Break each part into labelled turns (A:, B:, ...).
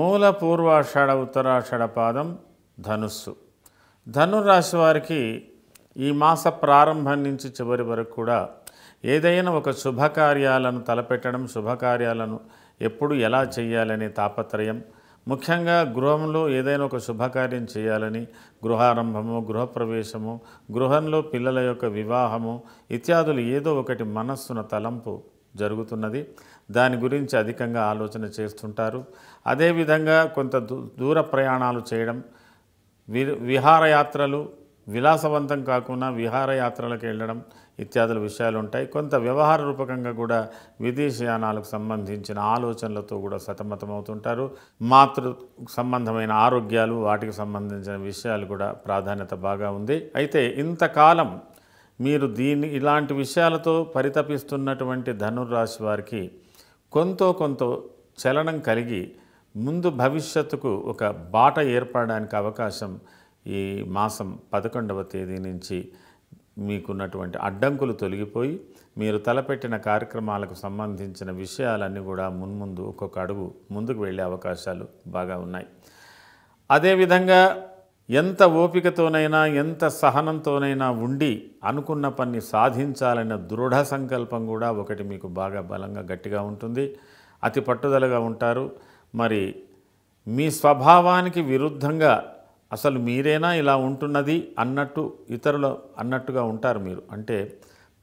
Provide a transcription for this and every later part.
A: మూల పూర్వాషాఢ ఉత్తరాషాఢ పాదం ధనుస్సు రాశి వారికి ఈ మాస ప్రారంభం నుంచి చివరి వరకు కూడా ఏదైనా ఒక శుభకార్యాలను తలపెట్టడం శుభకార్యాలను ఎప్పుడు ఎలా చేయాలనే తాపత్రయం ముఖ్యంగా గృహంలో ఏదైనా ఒక శుభకార్యం చేయాలని గృహారంభము గృహప్రవేశము గృహంలో పిల్లల యొక్క వివాహము ఇత్యాదులు ఏదో ఒకటి మనస్సున తలంపు జరుగుతున్నది దాని గురించి అధికంగా ఆలోచన చేస్తుంటారు అదేవిధంగా కొంత దూర ప్రయాణాలు చేయడం వి విహారయాత్రలు విలాసవంతం కాకుండా విహారయాత్రలకు వెళ్ళడం ఇత్యాదుల విషయాలు ఉంటాయి కొంత వ్యవహార రూపకంగా కూడా విదేశయానాలకు సంబంధించిన ఆలోచనలతో కూడా సతమతమవుతుంటారు మాతృ సంబంధమైన ఆరోగ్యాలు వాటికి సంబంధించిన విషయాలు కూడా ప్రాధాన్యత బాగా ఉంది అయితే ఇంతకాలం మీరు దీన్ని ఇలాంటి విషయాలతో పరితపిస్తున్నటువంటి ధనుర్రాశి వారికి కొంత కొంత చలనం కలిగి ముందు భవిష్యత్తుకు ఒక బాట ఏర్పడడానికి అవకాశం ఈ మాసం పదకొండవ తేదీ నుంచి మీకున్నటువంటి అడ్డంకులు తొలగిపోయి మీరు తలపెట్టిన కార్యక్రమాలకు సంబంధించిన విషయాలన్నీ కూడా మున్ముందు ఒక్కొక్క అడుగు ముందుకు వెళ్ళే అవకాశాలు బాగా ఉన్నాయి అదేవిధంగా ఎంత ఓపికతోనైనా ఎంత సహనంతోనైనా ఉండి అనుకున్న పని సాధించాలన్న దృఢ సంకల్పం కూడా ఒకటి మీకు బాగా బలంగా గట్టిగా ఉంటుంది అతి పట్టుదలగా ఉంటారు మరి మీ స్వభావానికి విరుద్ధంగా అసలు మీరేనా ఇలా ఉంటున్నది అన్నట్టు ఇతరులు అన్నట్టుగా ఉంటారు మీరు అంటే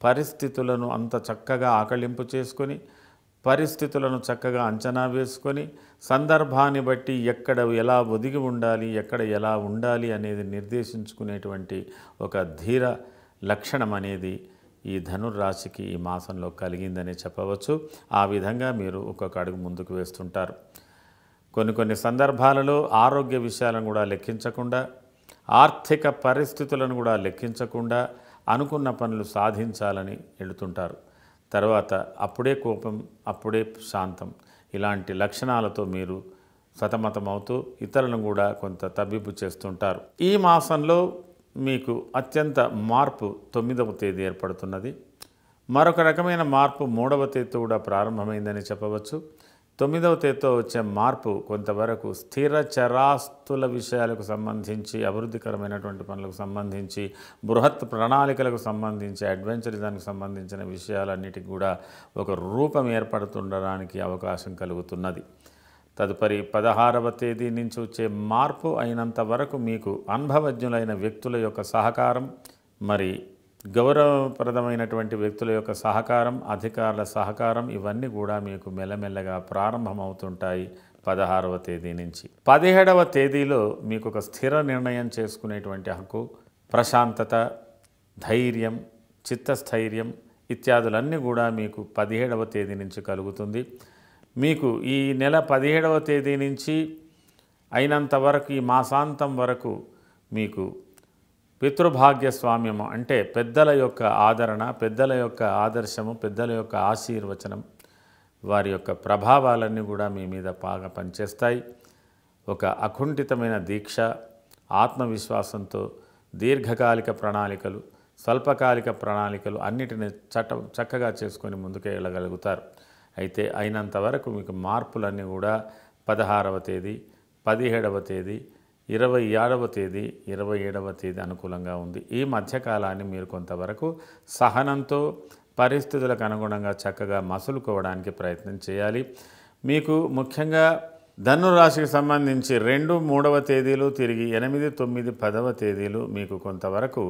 A: పరిస్థితులను అంత చక్కగా ఆకళింపు చేసుకొని పరిస్థితులను చక్కగా అంచనా వేసుకొని సందర్భాన్ని బట్టి ఎక్కడ ఎలా ఒదిగి ఉండాలి ఎక్కడ ఎలా ఉండాలి అనేది నిర్దేశించుకునేటువంటి ఒక ధీర లక్షణం అనేది ఈ ధనుర్రాశికి ఈ మాసంలో కలిగిందని చెప్పవచ్చు ఆ విధంగా మీరు ఒక్కొక్క అడుగు ముందుకు వేస్తుంటారు కొన్ని కొన్ని సందర్భాలలో ఆరోగ్య విషయాలను కూడా లెక్కించకుండా ఆర్థిక పరిస్థితులను కూడా లెక్కించకుండా అనుకున్న పనులు సాధించాలని వెళుతుంటారు తర్వాత అప్పుడే కోపం అప్పుడే శాంతం ఇలాంటి లక్షణాలతో మీరు సతమతమవుతూ ఇతరులను కూడా కొంత తబ్బిబ్బు చేస్తుంటారు ఈ మాసంలో మీకు అత్యంత మార్పు తొమ్మిదవ తేదీ ఏర్పడుతున్నది మరొక రకమైన మార్పు మూడవ తేదీ కూడా ప్రారంభమైందని చెప్పవచ్చు తొమ్మిదవ తేదీతో వచ్చే మార్పు కొంతవరకు స్థిర చరాస్తుల విషయాలకు సంబంధించి అభివృద్ధికరమైనటువంటి పనులకు సంబంధించి బృహత్ ప్రణాళికలకు సంబంధించి అడ్వెంచరిజానికి సంబంధించిన విషయాలన్నిటికి కూడా ఒక రూపం ఏర్పడుతుండడానికి అవకాశం కలుగుతున్నది తదుపరి పదహారవ తేదీ నుంచి వచ్చే మార్పు అయినంత వరకు మీకు అనుభవజ్ఞులైన వ్యక్తుల యొక్క సహకారం మరి గౌరవప్రదమైనటువంటి వ్యక్తుల యొక్క సహకారం అధికారుల సహకారం ఇవన్నీ కూడా మీకు మెల్లమెల్లగా ప్రారంభమవుతుంటాయి పదహారవ తేదీ నుంచి పదిహేడవ తేదీలో మీకు ఒక స్థిర నిర్ణయం చేసుకునేటువంటి హక్కు ప్రశాంతత ధైర్యం చిత్తస్థైర్యం ఇత్యాదులన్నీ కూడా మీకు పదిహేడవ తేదీ నుంచి కలుగుతుంది మీకు ఈ నెల పదిహేడవ తేదీ నుంచి అయినంత వరకు ఈ మాసాంతం వరకు మీకు పితృభాగ్యస్వామ్యము అంటే పెద్దల యొక్క ఆదరణ పెద్దల యొక్క ఆదర్శము పెద్దల యొక్క ఆశీర్వచనం వారి యొక్క ప్రభావాలన్నీ కూడా మీ మీద బాగా పనిచేస్తాయి ఒక అకుంఠితమైన దీక్ష ఆత్మవిశ్వాసంతో దీర్ఘకాలిక ప్రణాళికలు స్వల్పకాలిక ప్రణాళికలు అన్నిటిని చట్ట చక్కగా చేసుకొని ముందుకు వెళ్ళగలుగుతారు అయితే అయినంత వరకు మీకు మార్పులన్నీ కూడా పదహారవ తేదీ పదిహేడవ తేదీ ఇరవై ఆరవ తేదీ ఇరవై ఏడవ తేదీ అనుకూలంగా ఉంది ఈ మధ్యకాలాన్ని మీరు కొంతవరకు సహనంతో పరిస్థితులకు అనుగుణంగా చక్కగా మసులుకోవడానికి ప్రయత్నం చేయాలి మీకు ముఖ్యంగా ధనురాశికి సంబంధించి రెండు మూడవ తేదీలు తిరిగి ఎనిమిది తొమ్మిది పదవ తేదీలు మీకు కొంతవరకు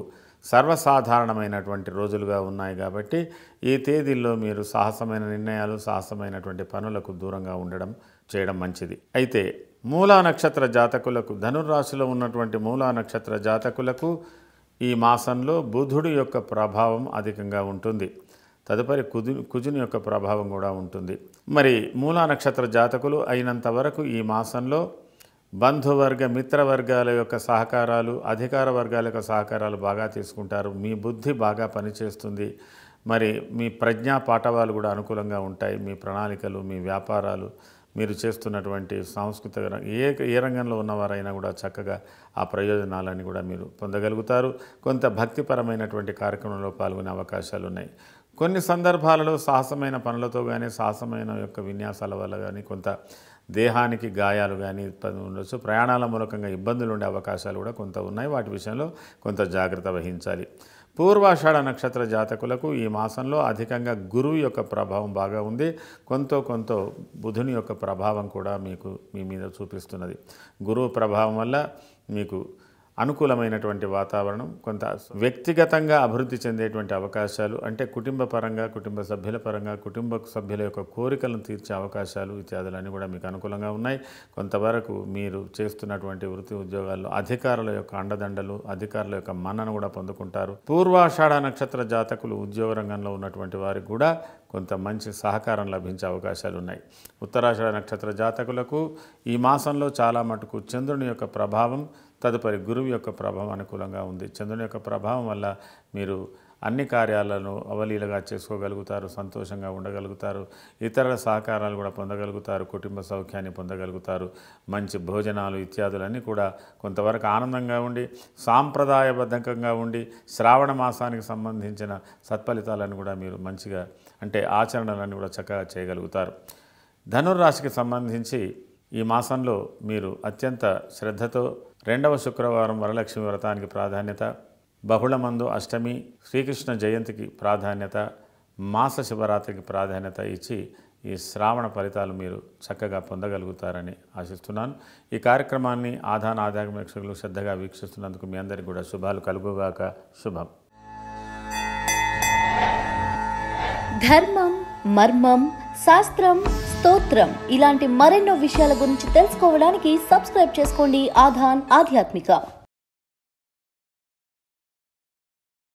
A: సర్వసాధారణమైనటువంటి రోజులుగా ఉన్నాయి కాబట్టి ఈ తేదీల్లో మీరు సాహసమైన నిర్ణయాలు సాహసమైనటువంటి పనులకు దూరంగా ఉండడం చేయడం మంచిది అయితే మూలా నక్షత్ర జాతకులకు ధనుర్రాశిలో ఉన్నటువంటి మూలా నక్షత్ర జాతకులకు ఈ మాసంలో బుధుడు యొక్క ప్రభావం అధికంగా ఉంటుంది తదుపరి కుజు కుజుని యొక్క ప్రభావం కూడా ఉంటుంది మరి మూలా నక్షత్ర జాతకులు అయినంత వరకు ఈ మాసంలో బంధువర్గ మిత్రవర్గాల యొక్క సహకారాలు అధికార వర్గాల యొక్క సహకారాలు బాగా తీసుకుంటారు మీ బుద్ధి బాగా పనిచేస్తుంది మరి మీ ప్రజ్ఞా పాఠవాలు కూడా అనుకూలంగా ఉంటాయి మీ ప్రణాళికలు మీ వ్యాపారాలు మీరు చేస్తున్నటువంటి సాంస్కృతిక ఏ ఏ రంగంలో ఉన్నవారైనా కూడా చక్కగా ఆ ప్రయోజనాలని కూడా మీరు పొందగలుగుతారు కొంత భక్తిపరమైనటువంటి కార్యక్రమంలో పాల్గొనే అవకాశాలు ఉన్నాయి కొన్ని సందర్భాలలో సాహసమైన పనులతో కానీ సాహసమైన యొక్క విన్యాసాల వల్ల కానీ కొంత దేహానికి గాయాలు కానీ ఉండొచ్చు ప్రయాణాల మూలకంగా ఇబ్బందులు ఉండే అవకాశాలు కూడా కొంత ఉన్నాయి వాటి విషయంలో కొంత జాగ్రత్త వహించాలి పూర్వాషాఢ నక్షత్ర జాతకులకు ఈ మాసంలో అధికంగా గురువు యొక్క ప్రభావం బాగా ఉంది కొంత కొంత బుధుని యొక్క ప్రభావం కూడా మీకు మీ మీద చూపిస్తున్నది గురువు ప్రభావం వల్ల మీకు అనుకూలమైనటువంటి వాతావరణం కొంత వ్యక్తిగతంగా అభివృద్ధి చెందేటువంటి అవకాశాలు అంటే కుటుంబ పరంగా కుటుంబ సభ్యుల పరంగా కుటుంబ సభ్యుల యొక్క కోరికలను తీర్చే అవకాశాలు ఇత్యాదులన్నీ కూడా మీకు అనుకూలంగా ఉన్నాయి కొంతవరకు మీరు చేస్తున్నటువంటి వృత్తి ఉద్యోగాల్లో అధికారుల యొక్క అండదండలు అధికారుల యొక్క మన్నను కూడా పొందుకుంటారు పూర్వాషాఢ నక్షత్ర జాతకులు ఉద్యోగ రంగంలో ఉన్నటువంటి వారికి కూడా కొంత మంచి సహకారం లభించే అవకాశాలు ఉన్నాయి ఉత్తరాషాఢ నక్షత్ర జాతకులకు ఈ మాసంలో చాలా మటుకు చంద్రుని యొక్క ప్రభావం తదుపరి గురువు యొక్క ప్రభావం అనుకూలంగా ఉంది చంద్రుని యొక్క ప్రభావం వల్ల మీరు అన్ని కార్యాలను అవలీలగా చేసుకోగలుగుతారు సంతోషంగా ఉండగలుగుతారు ఇతరుల సహకారాలు కూడా పొందగలుగుతారు కుటుంబ సౌఖ్యాన్ని పొందగలుగుతారు మంచి భోజనాలు ఇత్యాదులన్నీ కూడా కొంతవరకు ఆనందంగా ఉండి సాంప్రదాయబద్ధకంగా ఉండి శ్రావణ మాసానికి సంబంధించిన సత్ఫలితాలను కూడా మీరు మంచిగా అంటే ఆచరణలన్నీ కూడా చక్కగా చేయగలుగుతారు ధనుర్రాశికి సంబంధించి ఈ మాసంలో మీరు అత్యంత శ్రద్ధతో రెండవ శుక్రవారం వరలక్ష్మి వ్రతానికి ప్రాధాన్యత బహుళమందు అష్టమి శ్రీకృష్ణ జయంతికి ప్రాధాన్యత మాస శివరాత్రికి ప్రాధాన్యత ఇచ్చి ఈ శ్రావణ ఫలితాలు మీరు చక్కగా పొందగలుగుతారని ఆశిస్తున్నాను ఈ కార్యక్రమాన్ని ఆధాన ఆధ్యాత్మికులు శ్రద్ధగా వీక్షిస్తున్నందుకు మీ అందరికీ కూడా శుభాలు కలుగుగాక శుభం ధర్మం మర్మం శాస్త్రం స్తోత్రం ఇలాంటి మరెన్నో విషయాల గురించి తెలుసుకోవడానికి సబ్స్క్రైబ్ చేసుకోండి ఆధాన్ ఆధ్యాత్మిక